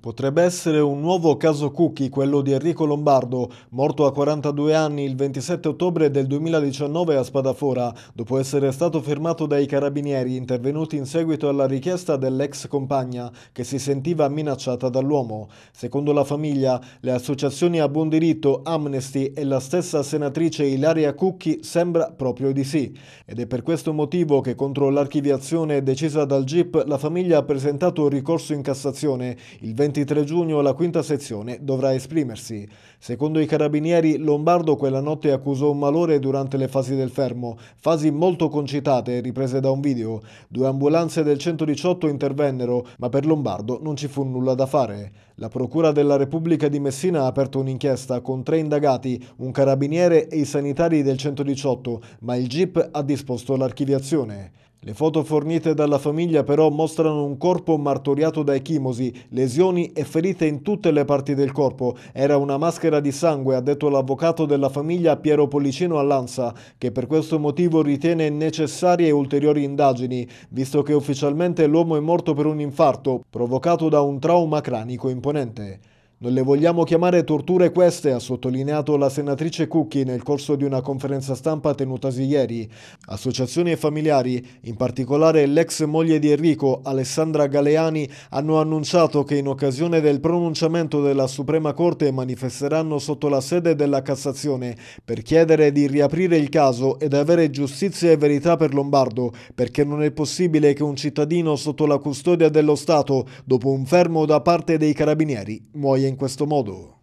Potrebbe essere un nuovo caso Cucchi, quello di Enrico Lombardo, morto a 42 anni il 27 ottobre del 2019 a Spadafora, dopo essere stato fermato dai carabinieri intervenuti in seguito alla richiesta dell'ex compagna che si sentiva minacciata dall'uomo. Secondo la famiglia, le associazioni a buon diritto, Amnesty e la stessa senatrice Ilaria Cucchi sembra proprio di sì. Ed è per questo motivo che contro l'archiviazione decisa dal GIP la famiglia ha presentato ricorso in Cassazione il 20 23 giugno la quinta sezione dovrà esprimersi. Secondo i carabinieri, Lombardo quella notte accusò un malore durante le fasi del fermo, fasi molto concitate riprese da un video. Due ambulanze del 118 intervennero, ma per Lombardo non ci fu nulla da fare. La Procura della Repubblica di Messina ha aperto un'inchiesta con tre indagati, un carabiniere e i sanitari del 118, ma il GIP ha disposto l'archiviazione. Le foto fornite dalla famiglia però mostrano un corpo martoriato da echimosi, lesioni e ferite in tutte le parti del corpo. Era una maschera di sangue, ha detto l'avvocato della famiglia Piero Pollicino all'Ansa, che per questo motivo ritiene necessarie ulteriori indagini, visto che ufficialmente l'uomo è morto per un infarto provocato da un trauma cranico imponente. Non le vogliamo chiamare torture queste, ha sottolineato la senatrice Cucchi nel corso di una conferenza stampa tenutasi ieri. Associazioni e familiari, in particolare l'ex moglie di Enrico, Alessandra Galeani, hanno annunciato che in occasione del pronunciamento della Suprema Corte manifesteranno sotto la sede della Cassazione per chiedere di riaprire il caso ed avere giustizia e verità per Lombardo, perché non è possibile che un cittadino sotto la custodia dello Stato, dopo un fermo da parte dei carabinieri, muoia in in questo modo.